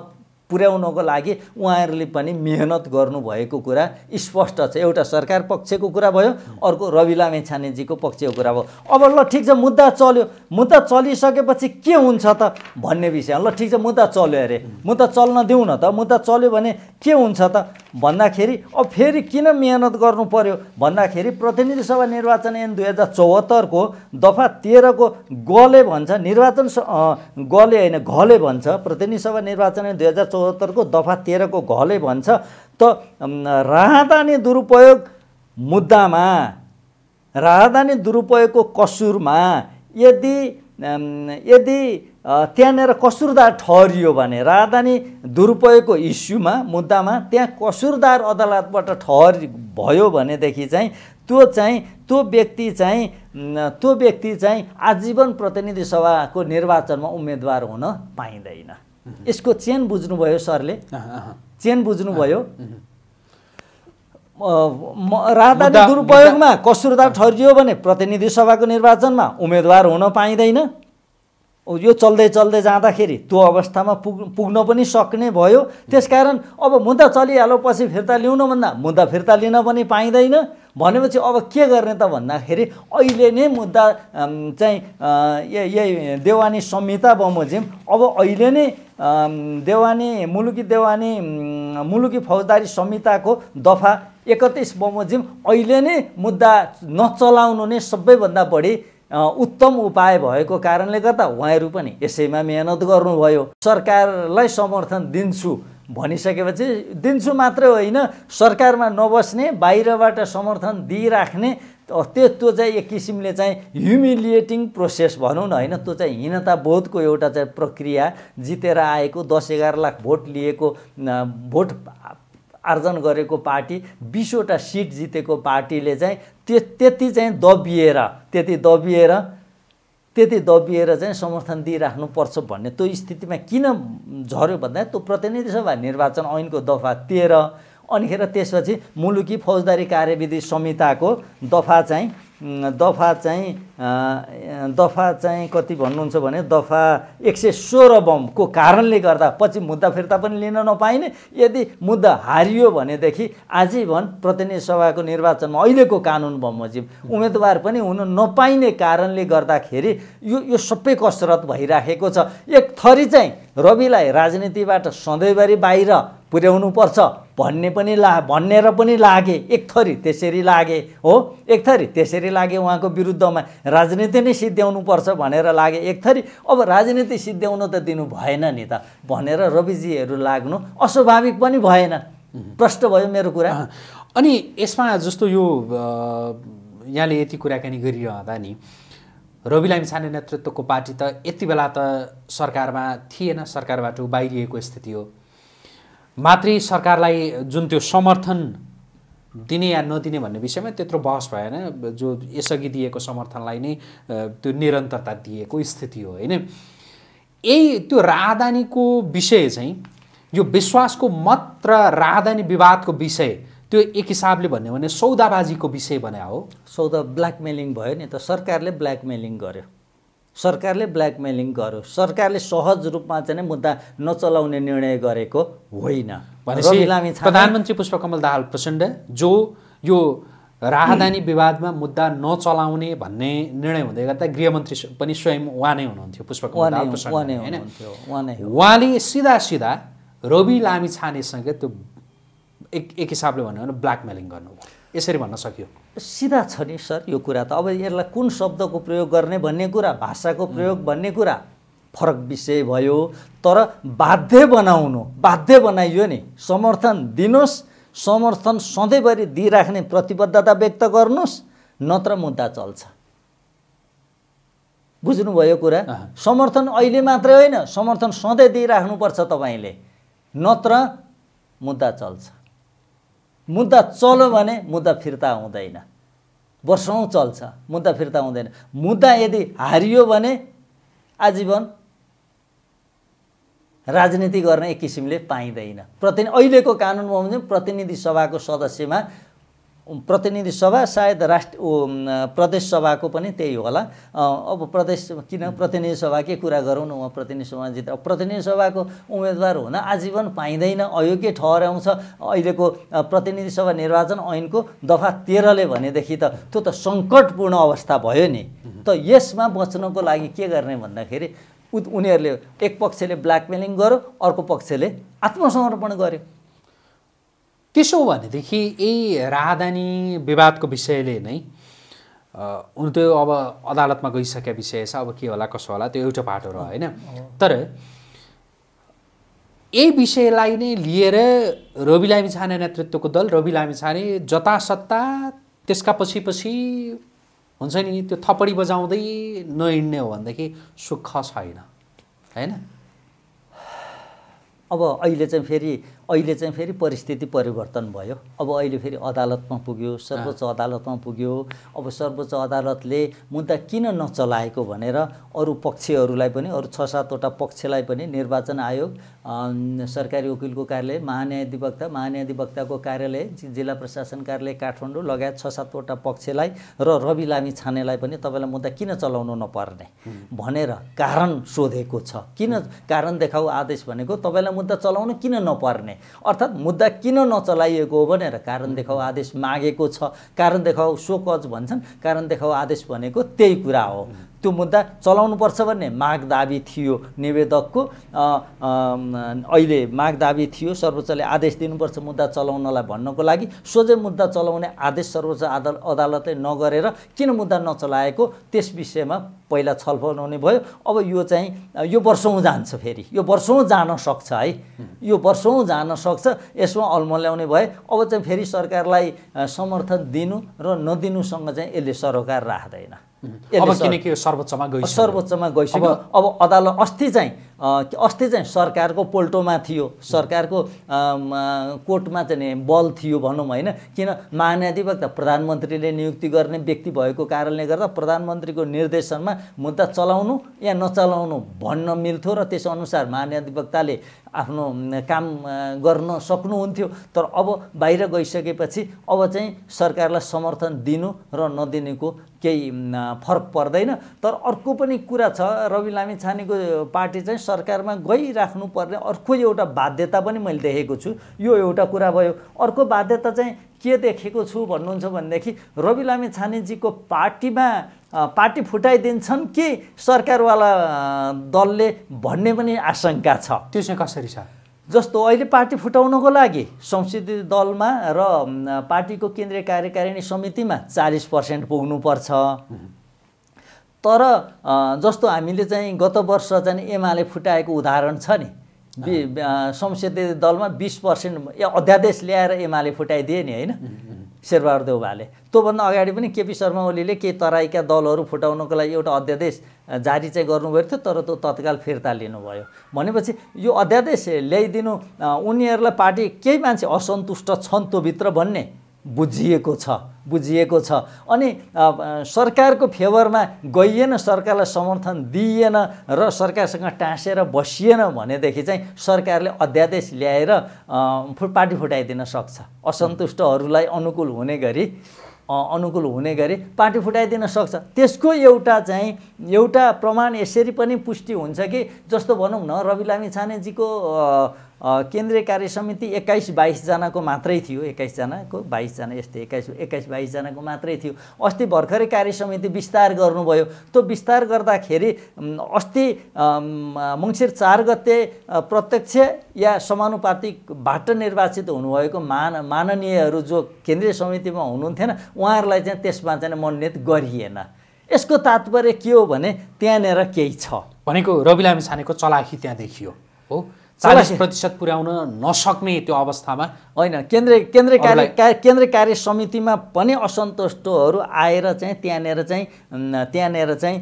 पुर्याउनको लागि उहाँहरूले पनि मिहिनेत गर्नुभएको कुरा स्पष्ट छ एउटा सरकार पक्षको कुरा भयो अर्को रवि लामे छानेजीको पक्षको कुरा भयो अब ल ठिक छ मुद्दा चल्यो मुद्दा चलिसकेपछि के हुन्छ त भन्ने विषय ल ठिक छ मुद्दा चल्यो अरे मुद्दा चल्न दिउँ न त मुद्दा चल्यो भने के हुन्छ त भन्दाखेरि अब फेरि किन मिहिनेत गर्नु पर्यो भन्दाखेरि प्रतिनिधि सभा निर्वाचन ऐन दुई हजार चौहत्तरको दफा तेह्रको गले भन्छ निर्वाचन गले होइन घले भन्छ प्रतिनिधि सभा निर्वाचन ऐन दुई हजार चौहत्तरको दफा तेह्रको घले भन्छ त राहदानी दुरुपयोग मुद्दामा राहदानी दुरुपयोगको कसुरमा यदि यदि त्यहाँनिर कसुरदार ठहरियो भने राजधानी दुरुपयोगको इस्युमा मुद्दामा त्यहाँ कसुरदार अदालतबाट ठहर भयो भनेदेखि चाहिँ त्यो चाहिँ त्यो व्यक्ति चाहिँ त्यो व्यक्ति चाहिँ आजीवन प्रतिनिधि सभाको निर्वाचनमा उम्मेदवार हुन पाइँदैन यसको चेन बुझ्नुभयो सरले चेन बुझ्नुभयो राजधानी दुरुपयोगमा कसुरदार ठहरियो भने प्रतिनिधि सभाको निर्वाचनमा उम्मेदवार हुन पाइँदैन यो चल्दै चल्दै जाँदाखेरि त्यो अवस्थामा पुग् पुग्न पनि सक्ने भयो त्यसकारण अब मुद्दा चलिहालो पछि फिर्ता भन्दा मुद्दा फिर्ता लिन पनि पाइँदैन भनेपछि अब के गर्ने त भन्दाखेरि अहिले नै मुद्दा चाहिँ यही देवानी संहिता बमोजिम अब अहिले नै देवानी मुलुकी देवानी मुलुकी फौजदारी संहिताको दफा एकतिस बमोजिम अहिले नै मुद्दा नचलाउनु नै सबैभन्दा बढी उत्तम उपाय भएको कारणले गर्दा उहाँहरू पनि यसैमा मिहिनेत गर्नुभयो सरकारलाई समर्थन दिन्छु भनिसकेपछि दिन्छु मात्रै होइन सरकारमा नबस्ने बाहिरबाट समर्थन दिइराख्ने त्यो त्यो चाहिँ एक किसिमले चाहिँ ह्युमिलिएटिङ प्रोसेस भनौँ न होइन त्यो चाहिँ हीनताबोधको एउटा चाहिँ प्रक्रिया जितेर आएको दस एघार लाख भोट लिएको भोट आर्जन गरेको पार्टी बिसवटा सिट जितेको पार्टीले चाहिँ त्यो त्यति चाहिँ दबिएर त्यति दबिएर त्यति दबिएर चाहिँ समर्थन दिइराख्नुपर्छ भन्ने त्यो स्थितिमा किन झऱ्यो भन्दा त्यो प्रतिनिधि सभा निर्वाचन ऐनको दफा तेह्र अनिखेर त्यसपछि मुलुकी फौजदारी कार्यविधि संहिताको दफा चाहिँ दफा चाहिँ दफा चाहिँ कति भन्नुहुन्छ भने दफा एक सय सोह्र बमको कारणले गर्दा पछि मुद्दा फिर्ता पनि लिन नपाइने यदि मुद्दा हारियो भनेदेखि आजीवन प्रतिनिधि सभाको निर्वाचनमा अहिलेको कानुन बमोजिम उम्मेदवार पनि हुन नपाइने कारणले गर्दाखेरि यो यो सबै कसरत भइराखेको छ एक थरी चाहिँ रविलाई राजनीतिबाट सधैँभरि बाहिर पर्छ भन्ने पनि ला भनेर पनि लागे एक थरी त्यसरी लागे हो एक थरी त्यसरी लागे उहाँको विरुद्धमा राजनीति नै पर्छ भनेर लागे एक थरी अब राजनीति सिद्ध्याउन त दिनु भएन नि त भनेर रविजीहरू लाग्नु अस्वाभाविक पनि भएन प्रष्ट भयो मेरो कुरा अनि यसमा जस्तो यो यहाँले यति कुराकानी गरिरहँदा नि रवि लामिछाने नेतृत्वको पार्टी त यति बेला त सरकारमा थिएन सरकारबाट बाहिरिएको स्थिति हो मातृ सरकारलाई जुन त्यो समर्थन दिने या नदिने भन्ने विषयमा त्यत्रो बहस भएन जो यसअघि दिएको समर्थनलाई नै त्यो निरन्तरता दिएको स्थिति हो होइन यही त्यो राहदानीको विषय चाहिँ यो विश्वासको मत र राहदानी विवादको विषय त्यो एक हिसाबले भन्यो भने सौदाबाजीको विषय बनायो हो सौदा ब्ल्याकमेलिङ भयो नि त सरकारले ब्ल्याकमेलिङ गर्यो सरकारले ब्ल्याकमेलिङ गर्यो सरकारले सहज रूपमा चाहिँ मुद्दा नचलाउने निर्णय गरेको होइन प्रधानमन्त्री पुष्पकमल दाहाल प्रचण्ड जो यो राहदानी विवादमा मुद्दा नचलाउने भन्ने निर्णय हुँदै गर्दा गृहमन्त्री पनि स्वयं उहाँ नै हुनुहुन्थ्यो पुष्पकमल दाहाल प्रचण्ड होइन उहाँले सिधा सिधा रवि लामी छानेसँगै त्यो एक एक हिसाबले भन्यो भने ब्ल्याकमेलिङ गर्नु यसरी भन्न सकियो सिधा छ नि सर यो कुरा त अब यसलाई कुन शब्दको प्रयोग गर्ने भन्ने कुरा भाषाको प्रयोग भन्ने कुरा फरक विषय भयो तर बाध्य बनाउनु बाध्य बनाइयो नि समर्थन दिनुहोस् समर्थन सधैँभरि दिइराख्ने प्रतिबद्धता व्यक्त गर्नुहोस् नत्र मुद्दा चल्छ बुझ्नुभयो कुरा समर्थन अहिले मात्रै होइन समर्थन सधैँ दिइराख्नुपर्छ तपाईँले नत्र मुद्दा चल्छ मुद्दा चल्यो भने मुद्दा फिर्ता हुँदैन वर्षौँ चल्छ मुद्दा फिर्ता हुँदैन मुद्दा यदि हारियो भने आजीवन राजनीति गर्ने एक किसिमले पाइँदैन प्रति अहिलेको कानुनमा प्रतिनिधि सभाको सदस्यमा प्रतिनिधि सभा सायद राष्ट्र प्रदेश सभाको पनि त्यही होला अब प्रदेश किन प्रतिनिधि सभाकै कुरा गरौँ न उहाँ प्रतिनिधि सभा जित्दा प्रतिनिधि सभाको उम्मेदवार हुन आजीवन पाइँदैन अयोग्य ठहराउँछ अहिलेको प्रतिनिधि सभा निर्वाचन ऐनको दफा तेह्रले भनेदेखि त त्यो त सङ्कटपूर्ण अवस्था भयो नि त यसमा बच्नको लागि के गर्ने भन्दाखेरि उनीहरूले एक पक्षले ब्ल्याकमेलिङ गर्यो अर्को पक्षले आत्मसमर्पण गर्यो त्यसो भनेदेखि यही राहदानी विवादको विषयले नै हुन त्यो अब अदालतमा गइसकेका विषय छ अब के होला कसो होला त्यो एउटा पाटो रह्यो होइन तर यही विषयलाई नै लिएर रवि लामी छाने नेतृत्वको दल रवि लामी छाने जतासत्ता त्यसका पछि पछि हुन्छ नि त्यो थपडी बजाउँदै नहिँड्ने हो भनेदेखि सुख छैन होइन अब अहिले चाहिँ फेरि अहिले चाहिँ फेरि परिस्थिति परिवर्तन भयो अब अहिले फेरि अदालतमा पुग्यो सर्वोच्च अदालतमा पुग्यो अब सर्वोच्च अदालतले मुद्दा किन नचलाएको भनेर अरू पक्षहरूलाई पनि अरू छ सातवटा पक्षलाई पनि निर्वाचन आयोग सरकारी वकिलको कार्यालय महान्यायाधिवक्ता महान्यायाधिवक्ताको कार्यालय जिल्ला प्रशासन कार्यालय काठमाडौँ लगायत छ सातवटा पक्षलाई र रवि लामी छानेलाई पनि तपाईँलाई मुद्दा किन चलाउनु नपर्ने भनेर कारण सोधेको छ किन कारण देखाऊ आदेश भनेको तपाईँलाई मुद्दा चलाउनु किन नपर्ने अर्थात् मुद्दा किन नचलाइएको हो भनेर कारण देखाउ आदेश मागेको छ कारण देखाउ सोकज भन्छन् कारण देखाउ आदेश भनेको त्यही कुरा हो त्यो मुद्दा चलाउनुपर्छ भन्ने माग दाबी थियो निवेदकको अहिले माग दाबी थियो सर्वोच्चले आदेश दिनुपर्छ मुद्दा चलाउनलाई भन्नको लागि सोझै मुद्दा चलाउने आदेश सर्वोच्च अदाल अदालतले नगरेर किन मुद्दा नचलाएको त्यस विषयमा पहिला छलफल हुने भयो अब यो चाहिँ यो वर्षौँ जान्छ फेरि यो वर्षौँ जान सक्छ है यो वर्षौँ जान सक्छ यसमा ल्याउने भए अब चाहिँ फेरि सरकारलाई समर्थन दिनु र नदिनुसँग चाहिँ यसले सरोकार राख्दैन अब किनकि यो सर्वोच्चमा गइसक्यो सर्वोच्चमा गइसक्यो अब अदालत अस्ति चाहिँ अस्ति चाहिँ सरकारको पोल्टोमा थियो सरकारको कोर्टमा चाहिँ बल थियो भनौँ होइन किन अधिवक्ता प्रधानमन्त्रीले नियुक्ति गर्ने व्यक्ति भएको कारणले गर्दा प्रधानमन्त्रीको निर्देशनमा मुद्दा चलाउनु या नचलाउनु भन्न मिल्थ्यो र त्यसअनुसार अधिवक्ताले आफ्नो काम गर्न सक्नुहुन्थ्यो तर अब बाहिर गइसकेपछि अब चाहिँ सरकारलाई समर्थन दिनु र नदिनुको केही फरक पर्दैन तर अर्को पनि कुरा छ रवि लामी छानेको पार्टी चाहिँ सरकारमा गइराख्नुपर्ने अर्को एउटा बाध्यता पनि मैले देखेको छु यो एउटा कुरा भयो अर्को बाध्यता चाहिँ के देखेको छु भन्नुहुन्छ भनेदेखि रवि लामी छानेजीको पार्टीमा पार्टी फुटाइदिन्छन् कि सरकारवाला दलले भन्ने पनि आशंका छ त्यो चाहिँ कसरी छ जस्तो अहिले पार्टी फुटाउनको लागि संसदीय दलमा र पार्टीको केन्द्रीय कार्यकारिणी समितिमा चालिस पर्सेन्ट पुग्नुपर्छ तर जस्तो हामीले चाहिँ गत वर्ष चाहिँ एमाले फुटाएको उदाहरण छ नि संसदीय दलमा बिस पर्सेन्ट अध्यादेश ल्याएर एमाले फुटाइदिए नि होइन शेरबहादुर देउबाले त्योभन्दा अगाडि पनि केपी शर्मा ओलीले केही तराईका दलहरू फुटाउनको लागि एउटा अध्यादेश जारी चाहिँ गर्नुभएको थियो तर त्यो तत्काल फिर्ता लिनुभयो भनेपछि यो अध्यादेश ल्याइदिनु उनीहरूलाई पार्टी केही मान्छे असन्तुष्ट छन् त्योभित्र भन्ने बुझिएको छ बुझिएको छ अनि सरकारको फेभरमा गइएन सरकारलाई समर्थन दिइएन र सरकारसँग टाँसेर बसिएन भनेदेखि चाहिँ सरकारले अध्यादेश ल्याएर पार्टी फुटाइदिन सक्छ असन्तुष्टहरूलाई अनुकूल हुने गरी अनुकूल हुने गरी पार्टी फुटाइदिन सक्छ त्यसको एउटा चाहिँ एउटा प्रमाण यसरी पनि पुष्टि हुन्छ कि जस्तो भनौँ न रवि लामी छानेजीको केन्द्रीय कार्य समिति एक्काइस बाइसजनाको मात्रै थियो एक्काइसजनाको बाइसजना यस्तै एक्काइस एक्काइस बाइसजनाको मात्रै थियो अस्ति भर्खरै कार्य समिति विस्तार गर्नुभयो त्यो विस्तार गर्दाखेरि अस्ति मङ्सिर चार गते प्रत्यक्ष या समानुपातिकबाट निर्वाचित हुनुभएको मान माननीयहरू जो केन्द्रीय समितिमा हुनुहुन्थेन उहाँहरूलाई चाहिँ त्यसमा चाहिँ मनोनित गरिएन यसको तात्पर्य के हो भने त्यहाँनिर केही छ भनेको रवि लामी छानेको चलाखी त्यहाँ देखियो हो चालिस प्रतिशत पुर्याउन नसक्ने त्यो अवस्थामा होइन केन्द्र केन्द्र कार्य केन्द्र कार्य समितिमा पनि असन्तुष्टहरू आएर चाहिँ त्यहाँनिर चाहिँ त्यहाँनिर चाहिँ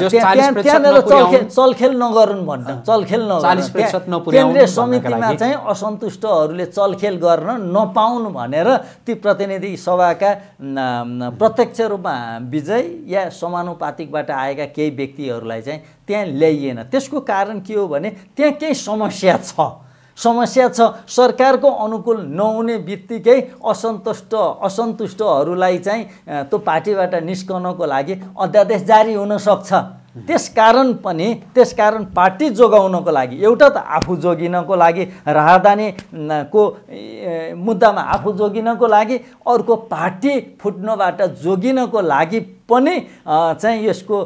त्यहाँनिर चलखेल चलखेल भन्न चलखेल केन्द्र केन्द्रीय समितिमा चाहिँ असन्तुष्टहरूले चलखेल गर्न नपाउनु भनेर ती प्रतिनिधि सभाका प्रत्यक्ष रूपमा विजय या समानुपातिकबाट आएका केही व्यक्तिहरूलाई चाहिँ त्यहाँ ल्याइएन त्यसको कारण के हो भने त्यहाँ केही समस्या छ समस्या छ सरकारको अनुकूल नहुने बित्तिकै असन्तुष्ट असन्तुष्टहरूलाई चाहिँ त्यो पार्टीबाट निस्कनको लागि अध्यादेश जारी हुनसक्छ त्यस कारण पनि त्यसकारण पार्टी जोगाउनको लागि एउटा त आफू जोगिनको लागि राहदानीको मुद्दामा आफू जोगिनको लागि अर्को पार्टी फुट्नबाट जोगिनको लागि पनि चाहिँ यसको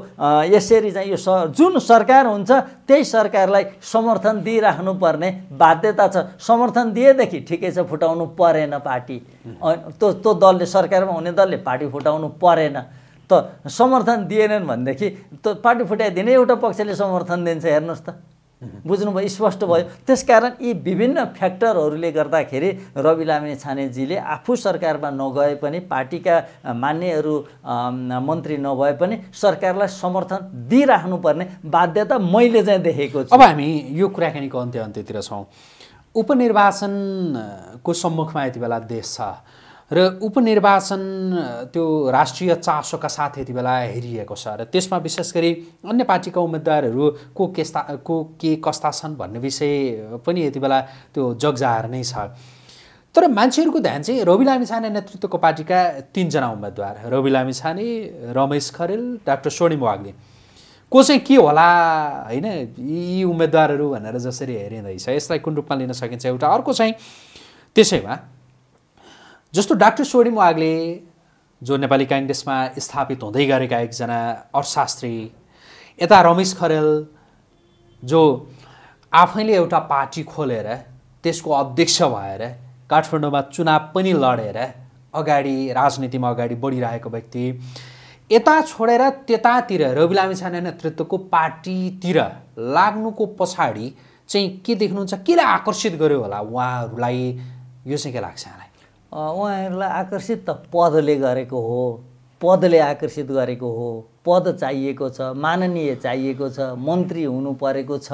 यसरी चाहिँ यो स जुन सरकार हुन्छ त्यही सरकारलाई समर्थन दिइराख्नुपर्ने बाध्यता छ समर्थन दिएदेखि ठिकै छ फुटाउनु परेन पार्टी त्यो त्यो दलले सरकारमा हुने दलले पार्टी फुटाउनु परेन त समर्थन दिएनन् भनेदेखि त पार्टी फुटाइदिने एउटा पक्षले समर्थन दिन्छ हेर्नुहोस् त बुझ्नुभयो स्पष्ट भयो त्यसकारण यी विभिन्न फ्याक्टरहरूले गर्दाखेरि रवि लामिने छानेजीले आफू सरकारमा नगए पनि पार्टीका मान्यहरू मन्त्री नभए पनि सरकारलाई समर्थन दिइराख्नुपर्ने बाध्यता मैले चाहिँ देखेको छु अब हामी यो कुराकानीको अन्त्य अन्त्यतिर छौँ उपनिर्वाचनको सम्मुखमा यति बेला देश छ र उपनिर्वाचन त्यो राष्ट्रिय चासोका साथ यति बेला हेरिएको छ र त्यसमा विशेष गरी अन्य पार्टीका उम्मेदवारहरू को केस्ता को के कस्ता छन् भन्ने विषय पनि यति बेला त्यो जगजाहर नै छ तर मान्छेहरूको ध्यान चाहिँ रवि लामिछाने नेतृत्वको पार्टीका तिनजना उम्मेद्वार रवि लामिछाने रमेश खरेल डाक्टर स्वर्णिम वाग्ले को चाहिँ के होला होइन यी उम्मेद्वारहरू भनेर जसरी हेरिँदैछ यसलाई कुन रूपमा लिन सकिन्छ एउटा अर्को चाहिँ त्यसैमा जस्तो डाक्टर स्वर्णिम वागले जो नेपाली काङ्ग्रेसमा स्थापित हुँदै गरेका एकजना अर्थशास्त्री यता रमेश खरेल जो आफैले एउटा पार्टी खोलेर त्यसको अध्यक्ष भएर काठमाडौँमा चुनाव पनि लडेर अगाडि राजनीतिमा अगाडि बढिरहेको व्यक्ति यता छोडेर त्यतातिर रवि लामिछाने नेतृत्वको पार्टीतिर लाग्नुको पछाडि चाहिँ के देख्नुहुन्छ केले आकर्षित गर्यो होला उहाँहरूलाई यो चाहिँ के लाग्छ उहाँहरूलाई आकर्षित त पदले गरेको हो पदले आकर्षित गरेको हो पद चाहिएको छ माननीय चाहिएको छ मन्त्री हुनु परेको छ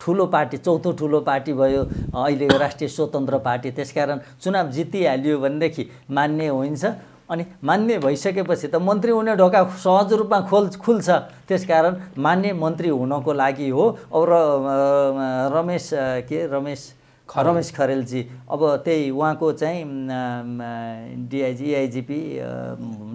ठुलो पार्टी चौथो ठुलो पार्टी भयो अहिले राष्ट्रिय स्वतन्त्र पार्टी त्यसकारण चुनाव जितिहाल्यो भनेदेखि मान्य हुन्छ अनि मान्य भइसकेपछि त मन्त्री हुने ढोका सहज रूपमा खोल खुल्छ त्यसकारण मान्य मन्त्री हुनको लागि हो र रमेश के रमेश रमेश खरेलजी अब त्यही उहाँको चाहिँ डिआइजी एआइजिपी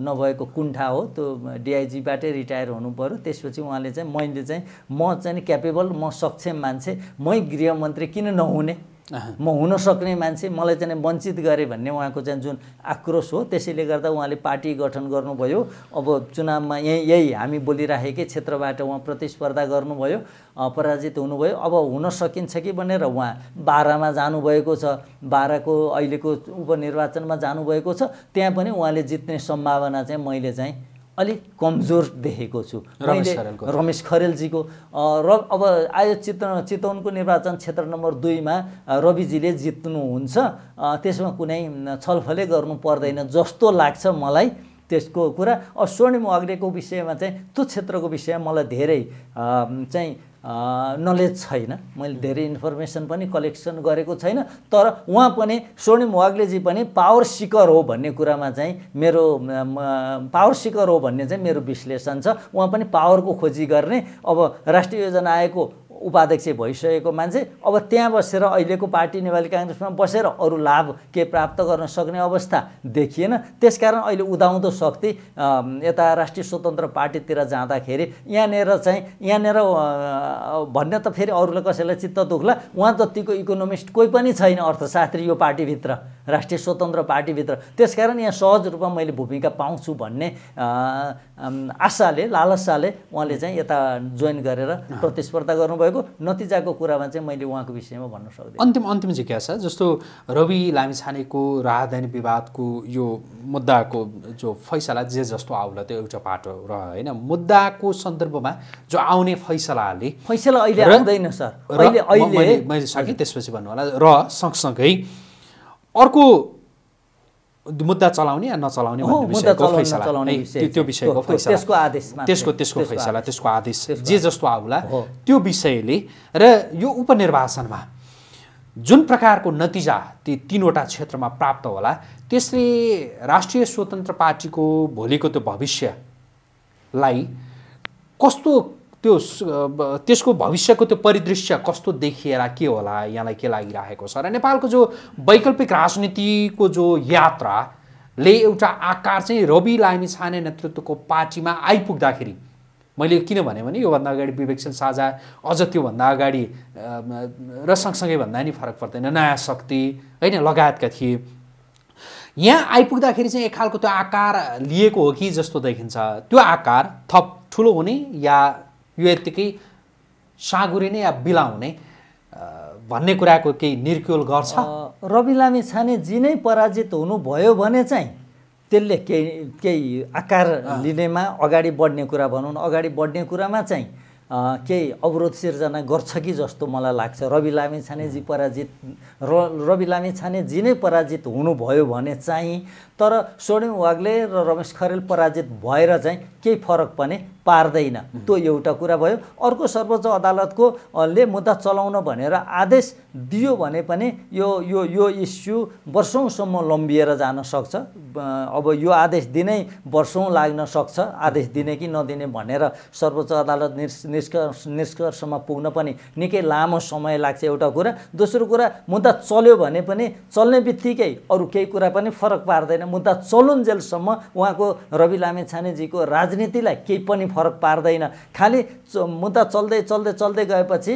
नभएको कुण्ठा हो त्यो डिआइजीबाटै रिटायर हुनु पऱ्यो त्यसपछि उहाँले चाहिँ मैले चाहिँ म चाहिँ क्यापेबल म सक्षम मान्छे मै गृहमन्त्री किन नहुने म हुन सक्ने मान्छे मलाई चाहिँ वञ्चित गरेँ भन्ने उहाँको चाहिँ जुन आक्रोश हो त्यसैले गर्दा उहाँले पार्टी गठन गर्नुभयो अब चुनावमा यहीँ यही हामी बोलिराखेकै क्षेत्रबाट उहाँ प्रतिस्पर्धा गर्नुभयो पराजित हुनुभयो अब हुन सकिन्छ कि भनेर उहाँ बाह्रमा जानुभएको छ बाह्रको अहिलेको उपनिर्वाचनमा जानुभएको छ त्यहाँ पनि उहाँले जित्ने सम्भावना चाहिँ मैले चाहिँ अलिक कमजोर देखेको छु रमेश रमेश खरेलजीको र अब आयो चित चितवनको निर्वाचन क्षेत्र नम्बर दुईमा रविजीले जित्नुहुन्छ त्यसमा कुनै छलफलै गर्नु पर्दैन जस्तो लाग्छ मलाई त्यसको कुरा अब स्वर्णिम अग्रेको विषयमा चाहिँ त्यो क्षेत्रको विषयमा मलाई धेरै चाहिँ नलेज छैन मैले धेरै इन्फर्मेसन पनि कलेक्सन गरेको छैन तर उहाँ पनि स्वर्णिम वाग्लेजी पनि पावर सिकर हो भन्ने कुरामा चाहिँ मेरो पावर सिकर हो भन्ने चाहिँ मेरो विश्लेषण छ उहाँ पनि पावरको खोजी गर्ने अब राष्ट्रिय योजना आएको उपाध्यक्ष भइसकेको मान्छे अब त्यहाँ बसेर अहिलेको पार्टी नेपाली काङ्ग्रेसमा बसेर अरू लाभ के प्राप्त गर्न सक्ने अवस्था देखिएन त्यसकारण अहिले उदाउँदो शक्ति यता राष्ट्रिय स्वतन्त्र पार्टीतिर जाँदाखेरि यहाँनिर चाहिँ यहाँनिर भन्ने त फेरि अरूलाई कसैलाई चित्त दुख्ला उहाँ जतिको इकोनोमिस्ट कोही पनि छैन अर्थशास्त्री यो पार्टीभित्र राष्ट्रिय स्वतन्त्र पार्टीभित्र त्यसकारण यहाँ सहज रूपमा मैले भूमिका पाउँछु भन्ने आशाले लालसाले उहाँले चाहिँ यता जोइन गरेर प्रतिस्पर्धा गर्नुभयो भएको नतिजाको कुरामा चाहिँ मैले उहाँको विषयमा भन्न सक्दिनँ अन्तिम अन्तिम जिज्ञासा जस्तो रवि लामिछानेको राहदानी विवादको यो मुद्दाको जो फैसला जे जस्तो आउला त्यो एउटा पाटो रह्यो होइन मुद्दाको सन्दर्भमा जो आउने फैसलाले फैसला अहिले आउँदैन सर अहिले मैले सकेँ त्यसपछि भन्नु होला र सँगसँगै अर्को मुद्दा चलाउने या नचलाउने त्यो विषयको फैसला त्यसको त्यसको त्यसको फैसला त्यसको आदेश जे जस्तो आउला त्यो विषयले र यो उपनिर्वाचनमा जुन प्रकारको नतिजा ती तिनवटा क्षेत्रमा प्राप्त होला त्यसले राष्ट्रिय स्वतन्त्र पार्टीको भोलिको त्यो भविष्यलाई कस्तो त्यो त्यसको भविष्यको त्यो परिदृश्य कस्तो देखिएर के होला यहाँलाई के लागिरहेको छ र नेपालको जो वैकल्पिक राजनीतिको जो यात्राले एउटा आकार चाहिँ रवि लामी छाने नेतृत्वको पार्टीमा आइपुग्दाखेरि मैले किन भने योभन्दा अगाडि विवेकशील साझा अझ त्योभन्दा अगाडि र सँगसँगै भन्दा नि फरक पर्दैन नयाँ शक्ति होइन लगायतका थिए यहाँ आइपुग्दाखेरि चाहिँ एक खालको त्यो आकार लिएको हो कि जस्तो देखिन्छ त्यो आकार थप ठुलो हुने या यो यत्तिकै साँगुरिने या बिलाउने भन्ने कुराको केही निर्क्योल गर्छ रवि लामी जी नै पराजित हुनुभयो भने चाहिँ त्यसले केही केही आकार लिनेमा अगाडि बढ्ने कुरा भनौँ न अगाडि बढ्ने कुरामा चाहिँ केही अवरोध सिर्जना गर्छ कि जस्तो मलाई लाग्छ रवि लामी जी पराजित र रवि लामी जी नै पराजित हुनुभयो भने चाहिँ तर स्वर्णिम वाग्ले र रमेश खरेल पराजित भएर चाहिँ केही फरक पनि पार्दैन त्यो एउटा कुरा भयो अर्को सर्वोच्च अदालतको ले मुद्दा चलाउन भनेर आदेश दियो भने पनि यो यो यो इस्यु वर्षौँसम्म लम्बिएर जान सक्छ अब यो आदेश दिनै वर्षौँ लाग्न सक्छ आदेश दिने कि नदिने भनेर सर्वोच्च अदालत निष्कर्ष निष्कर्षमा पुग्न पनि निकै लामो समय लाग्छ एउटा कुरा दोस्रो कुरा मुद्दा चल्यो भने पनि चल्ने बित्तिकै अरू केही कुरा पनि फरक पार्दैन मुद्दा चलुन्जेलसम्म उहाँको रवि लामेछानेजीको राजनीतिलाई केही पनि फरक पार्दैन खालि मुद्दा चल्दै चल्दै चल्दै गएपछि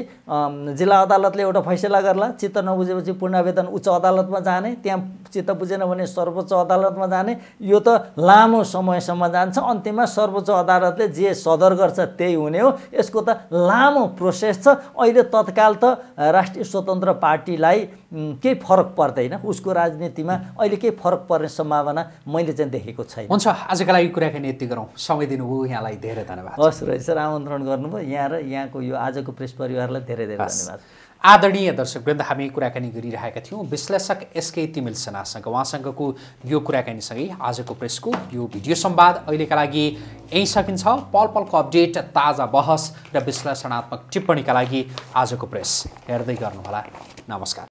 जिल्ला अदालतले एउटा फैसला गर्ला चित्त नबुझेपछि पुनरावेदन उच्च अदालतमा जाने त्यहाँ चित्त बुझेन भने सर्वोच्च अदालतमा जाने यो त लामो समयसम्म जान्छ अन्तिममा सर्वोच्च अदालतले जे सदर गर्छ त्यही हुने हो यसको त लामो प्रोसेस छ अहिले तत्काल त राष्ट्रिय स्वतन्त्र पार्टीलाई केही फरक पर्दैन उसको राजनीतिमा अहिले केही फरक पर्ने सम्भावना सम्भावना मैले चाहिँ देखेको छैन हुन्छ आजका लागि कुराकानी यति गरौँ समय दिनुभयो यहाँलाई धेरै धन्यवाद हस् रहेछ सर आमन्त्रण गर्नुभयो यहाँ र यहाँको यो आजको प्रेस परिवारलाई धेरै धेरै धन्यवाद आदरणीय दर्शकवृन्द हामी कुराकानी गरिरहेका थियौँ विश्लेषक एसके तिमिल सेनासँग उहाँसँगको यो कुराकानीसँगै आजको प्रेसको यो भिडियो संवाद अहिलेका लागि यहीँ सकिन्छ पल पलको अपडेट ताजा बहस र विश्लेषणात्मक टिप्पणीका लागि आजको प्रेस हेर्दै गर्नुहोला नमस्कार